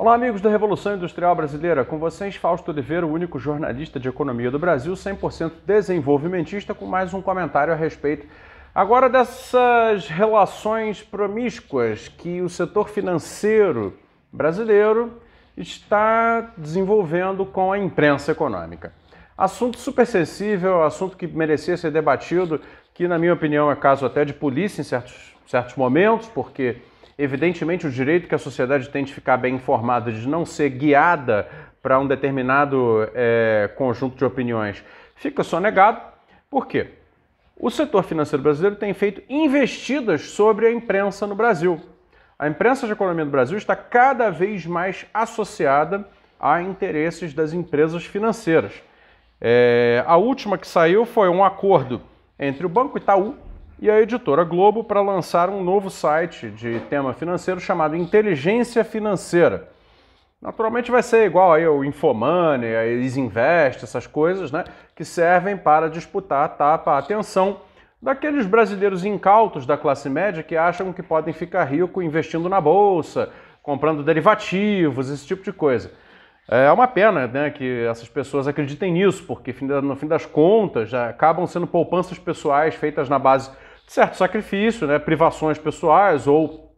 Olá, amigos da Revolução Industrial Brasileira. Com vocês, Fausto Oliveira, o único jornalista de economia do Brasil 100% desenvolvimentista, com mais um comentário a respeito agora dessas relações promíscuas que o setor financeiro brasileiro está desenvolvendo com a imprensa econômica. Assunto super sensível, assunto que merecia ser debatido, que, na minha opinião, é caso até de polícia em certos, certos momentos, porque Evidentemente, o direito que a sociedade tem de ficar bem informada, de não ser guiada para um determinado é, conjunto de opiniões, fica sonegado. Por quê? O setor financeiro brasileiro tem feito investidas sobre a imprensa no Brasil. A imprensa de economia do Brasil está cada vez mais associada a interesses das empresas financeiras. É, a última que saiu foi um acordo entre o Banco Itaú e a editora Globo para lançar um novo site de tema financeiro chamado Inteligência Financeira. Naturalmente vai ser igual aí o Infomoney, a Isinvest, essas coisas, né, que servem para disputar a tapa, a atenção daqueles brasileiros incautos da classe média que acham que podem ficar rico investindo na bolsa, comprando derivativos, esse tipo de coisa. É uma pena né, que essas pessoas acreditem nisso, porque no fim das contas já acabam sendo poupanças pessoais feitas na base certo sacrifício, né, privações pessoais ou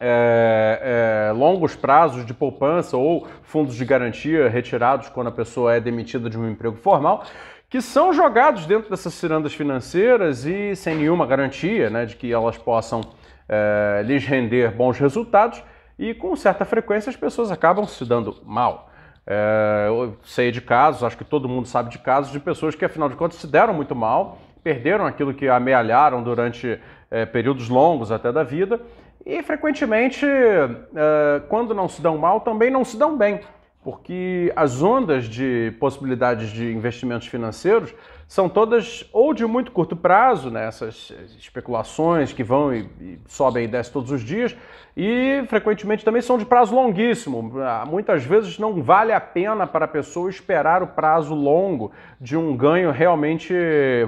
é, é, longos prazos de poupança ou fundos de garantia retirados quando a pessoa é demitida de um emprego formal, que são jogados dentro dessas cirandas financeiras e sem nenhuma garantia né, de que elas possam é, lhes render bons resultados e com certa frequência as pessoas acabam se dando mal. É, eu sei de casos, acho que todo mundo sabe de casos de pessoas que afinal de contas se deram muito mal perderam aquilo que amealharam durante é, períodos longos até da vida e frequentemente, eh, quando não se dão mal, também não se dão bem, porque as ondas de possibilidades de investimentos financeiros são todas ou de muito curto prazo, né, essas especulações que vão e, e, sobem e descem todos os dias, e frequentemente também são de prazo longuíssimo. Ah, muitas vezes não vale a pena para a pessoa esperar o prazo longo de um ganho realmente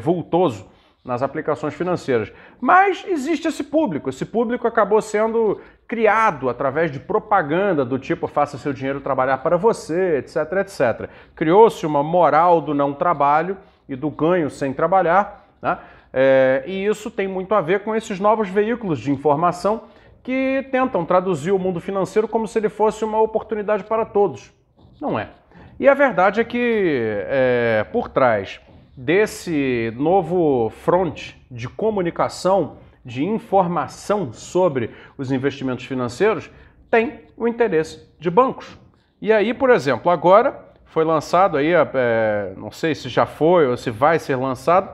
vultoso nas aplicações financeiras. Mas existe esse público, esse público acabou sendo criado através de propaganda do tipo faça seu dinheiro trabalhar para você, etc, etc. Criou-se uma moral do não trabalho e do ganho sem trabalhar. Né? É, e isso tem muito a ver com esses novos veículos de informação que tentam traduzir o mundo financeiro como se ele fosse uma oportunidade para todos. Não é. E a verdade é que é, por trás desse novo front de comunicação, de informação sobre os investimentos financeiros, tem o interesse de bancos. E aí, por exemplo, agora foi lançado aí, é, é, não sei se já foi ou se vai ser lançado,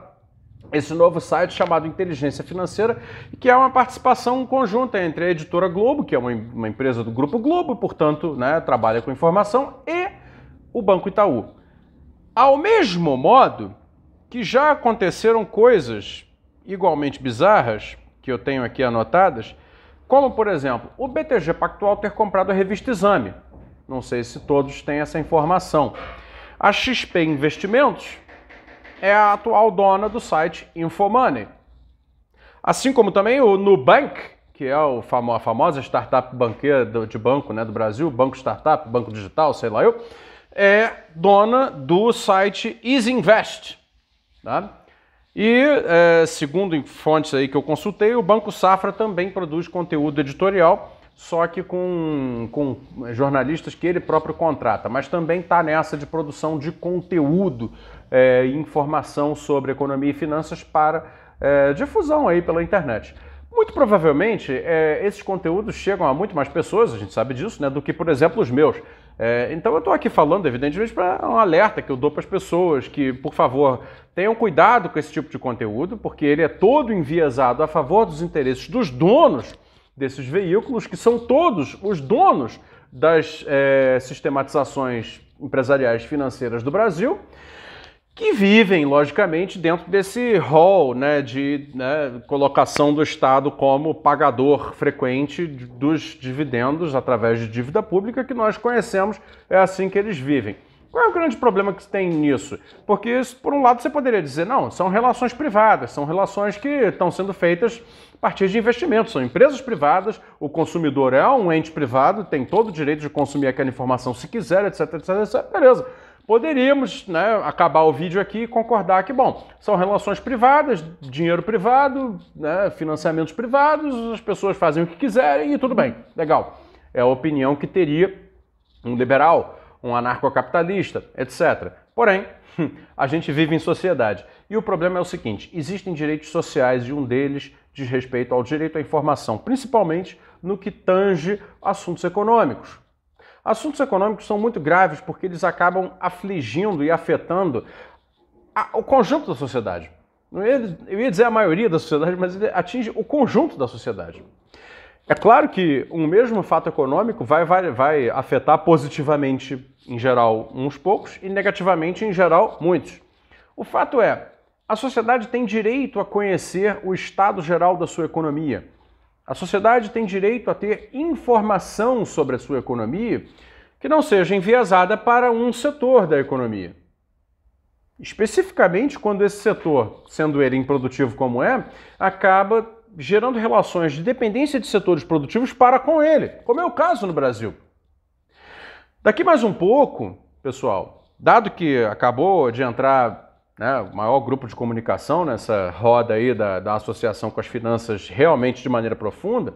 esse novo site chamado Inteligência Financeira, que é uma participação conjunta entre a editora Globo, que é uma, uma empresa do Grupo Globo, portanto, né, trabalha com informação, e o Banco Itaú. Ao mesmo modo que já aconteceram coisas igualmente bizarras, que eu tenho aqui anotadas, como, por exemplo, o BTG Pactual ter comprado a revista Exame. Não sei se todos têm essa informação. A XP Investimentos é a atual dona do site Infomoney. Assim como também o Nubank, que é a famosa startup banqueira de banco né, do Brasil, banco startup, banco digital, sei lá eu, é dona do site EasyInvest. Tá? E, é, segundo fontes aí que eu consultei, o Banco Safra também produz conteúdo editorial só que com, com jornalistas que ele próprio contrata, mas também está nessa de produção de conteúdo é, informação sobre economia e finanças para é, difusão aí pela internet. Muito provavelmente, é, esses conteúdos chegam a muito mais pessoas, a gente sabe disso, né, do que, por exemplo, os meus. É, então eu estou aqui falando, evidentemente, para um alerta que eu dou para as pessoas que, por favor, tenham cuidado com esse tipo de conteúdo, porque ele é todo enviesado a favor dos interesses dos donos desses veículos, que são todos os donos das é, sistematizações empresariais financeiras do Brasil, que vivem, logicamente, dentro desse rol né, de né, colocação do Estado como pagador frequente dos dividendos através de dívida pública que nós conhecemos, é assim que eles vivem. Qual é o grande problema que tem nisso? Porque, por um lado, você poderia dizer, não, são relações privadas, são relações que estão sendo feitas a partir de investimentos, são empresas privadas, o consumidor é um ente privado, tem todo o direito de consumir aquela informação se quiser, etc, etc, etc. Beleza. Poderíamos né, acabar o vídeo aqui e concordar que, bom, são relações privadas, dinheiro privado, né, financiamentos privados, as pessoas fazem o que quiserem e tudo bem. Legal. É a opinião que teria um liberal um anarcocapitalista, etc. Porém, a gente vive em sociedade. E o problema é o seguinte: existem direitos sociais e um deles diz respeito ao direito à informação, principalmente no que tange assuntos econômicos. Assuntos econômicos são muito graves porque eles acabam afligindo e afetando a, o conjunto da sociedade. Eu ia dizer a maioria da sociedade, mas ele atinge o conjunto da sociedade. É claro que um mesmo fato econômico vai, vai, vai afetar positivamente, em geral, uns poucos e negativamente, em geral, muitos. O fato é, a sociedade tem direito a conhecer o estado geral da sua economia. A sociedade tem direito a ter informação sobre a sua economia que não seja enviesada para um setor da economia. Especificamente quando esse setor, sendo ele improdutivo como é, acaba gerando relações de dependência de setores produtivos para com ele, como é o caso no Brasil. Daqui mais um pouco, pessoal, dado que acabou de entrar né, o maior grupo de comunicação nessa roda aí da, da associação com as finanças realmente de maneira profunda,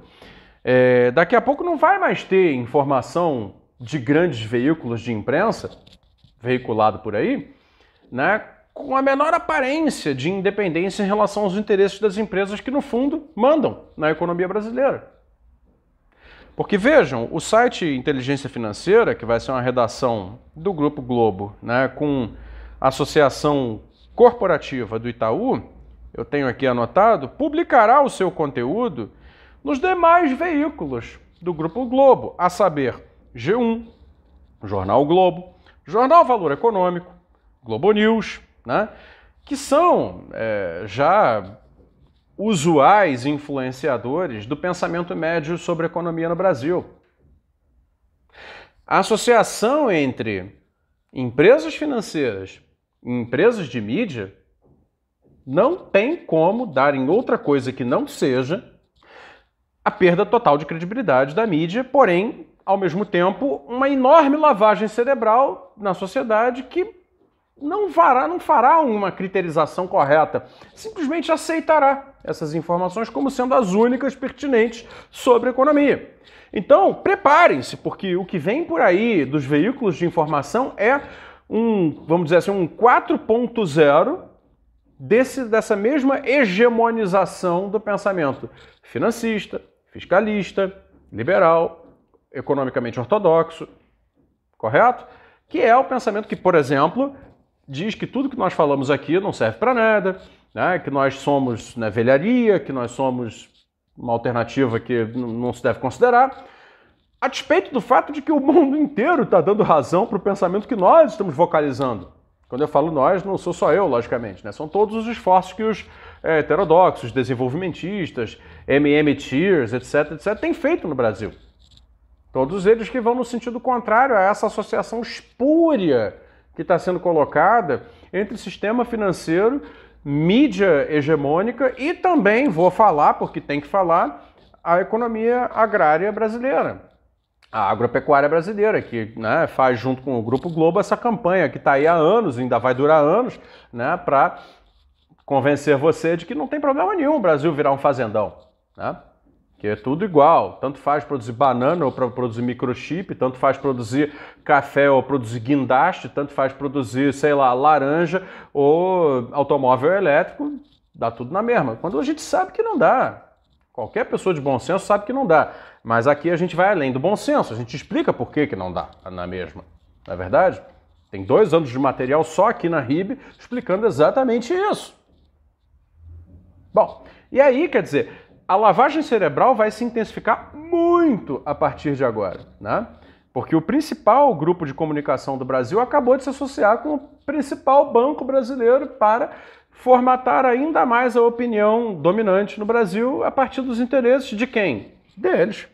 é, daqui a pouco não vai mais ter informação de grandes veículos de imprensa veiculado por aí, né, com a menor aparência de independência em relação aos interesses das empresas que, no fundo, mandam na economia brasileira. Porque vejam, o site Inteligência Financeira, que vai ser uma redação do Grupo Globo, né, com a Associação Corporativa do Itaú, eu tenho aqui anotado, publicará o seu conteúdo nos demais veículos do Grupo Globo, a saber, G1, Jornal Globo, Jornal Valor Econômico, Globo News, né? que são é, já usuais influenciadores do pensamento médio sobre economia no Brasil. A associação entre empresas financeiras e empresas de mídia não tem como dar em outra coisa que não seja a perda total de credibilidade da mídia, porém, ao mesmo tempo, uma enorme lavagem cerebral na sociedade que não fará, não fará uma criterização correta, simplesmente aceitará essas informações como sendo as únicas pertinentes sobre a economia. Então, preparem-se, porque o que vem por aí dos veículos de informação é um, vamos dizer assim, um 4.0 desse, dessa mesma hegemonização do pensamento financista, fiscalista, liberal, economicamente ortodoxo, correto? Que é o pensamento que, por exemplo, diz que tudo que nós falamos aqui não serve para nada, né? que nós somos né, velharia, que nós somos uma alternativa que não se deve considerar, a despeito do fato de que o mundo inteiro está dando razão para o pensamento que nós estamos vocalizando. Quando eu falo nós, não sou só eu, logicamente, né? são todos os esforços que os é, heterodoxos, desenvolvimentistas, MM etc., etc., têm feito no Brasil. Todos eles que vão no sentido contrário a essa associação espúria que está sendo colocada entre sistema financeiro, mídia hegemônica e também, vou falar, porque tem que falar, a economia agrária brasileira. A agropecuária brasileira, que né, faz junto com o Grupo Globo essa campanha que está aí há anos, ainda vai durar anos, né, para convencer você de que não tem problema nenhum o Brasil virar um fazendão. Né? que é tudo igual. Tanto faz produzir banana ou para produzir microchip, tanto faz produzir café ou produzir guindaste, tanto faz produzir, sei lá, laranja ou automóvel elétrico, dá tudo na mesma. Quando a gente sabe que não dá. Qualquer pessoa de bom senso sabe que não dá. Mas aqui a gente vai além do bom senso, a gente explica por que, que não dá na mesma. Não é verdade? Tem dois anos de material só aqui na RIB explicando exatamente isso. Bom, e aí, quer dizer, a lavagem cerebral vai se intensificar muito a partir de agora, né? Porque o principal grupo de comunicação do Brasil acabou de se associar com o principal banco brasileiro para formatar ainda mais a opinião dominante no Brasil a partir dos interesses de quem? Deles.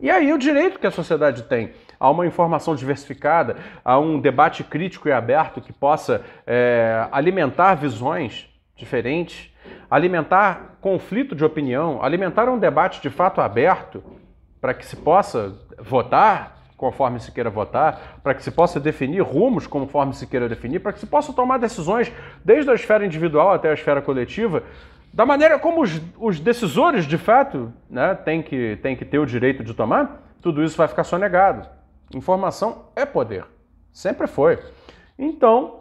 E aí o direito que a sociedade tem a uma informação diversificada, a um debate crítico e aberto que possa é, alimentar visões diferentes, alimentar conflito de opinião, alimentar um debate de fato aberto para que se possa votar conforme se queira votar, para que se possa definir rumos conforme se queira definir, para que se possa tomar decisões desde a esfera individual até a esfera coletiva, da maneira como os, os decisores de fato né, têm, que, têm que ter o direito de tomar, tudo isso vai ficar sonegado. Informação é poder. Sempre foi. Então,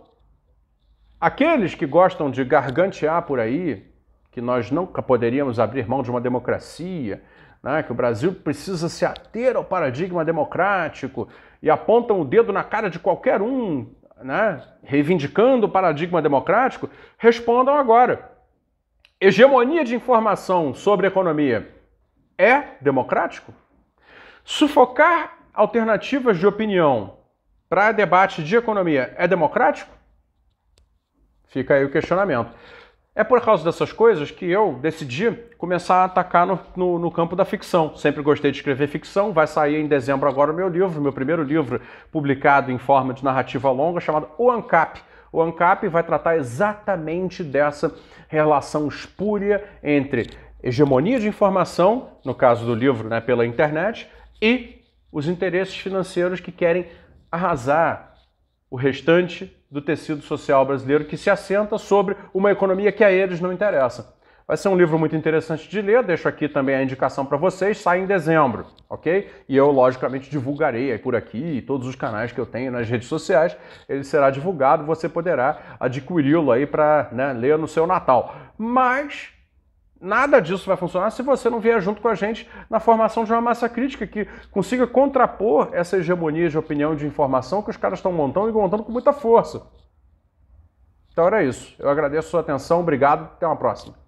Aqueles que gostam de gargantear por aí, que nós nunca poderíamos abrir mão de uma democracia, né, que o Brasil precisa se ater ao paradigma democrático e apontam o dedo na cara de qualquer um, né, reivindicando o paradigma democrático, respondam agora. Hegemonia de informação sobre economia é democrático? Sufocar alternativas de opinião para debate de economia é democrático? Fica aí o questionamento. É por causa dessas coisas que eu decidi começar a atacar no, no, no, campo da ficção. Sempre gostei de escrever ficção, vai sair em dezembro agora o meu livro, meu primeiro livro publicado em forma de narrativa longa, chamado O ANCAP. O ANCAP vai tratar exatamente dessa relação espúria entre hegemonia de informação, no caso do livro né, pela internet, e os interesses financeiros que querem arrasar, o restante do tecido social brasileiro que se assenta sobre uma economia que a eles não interessa. Vai ser um livro muito interessante de ler, deixo aqui também a indicação para vocês, sai em dezembro, ok? E eu, logicamente, divulgarei por aqui e todos os canais que eu tenho nas redes sociais, ele será divulgado, você poderá adquiri-lo aí para né, ler no seu Natal. Mas Nada disso vai funcionar se você não vier junto com a gente na formação de uma massa crítica que consiga contrapor essa hegemonia de opinião de informação que os caras estão montando e montando com muita força. Então era isso. Eu agradeço a sua atenção, obrigado, até uma próxima.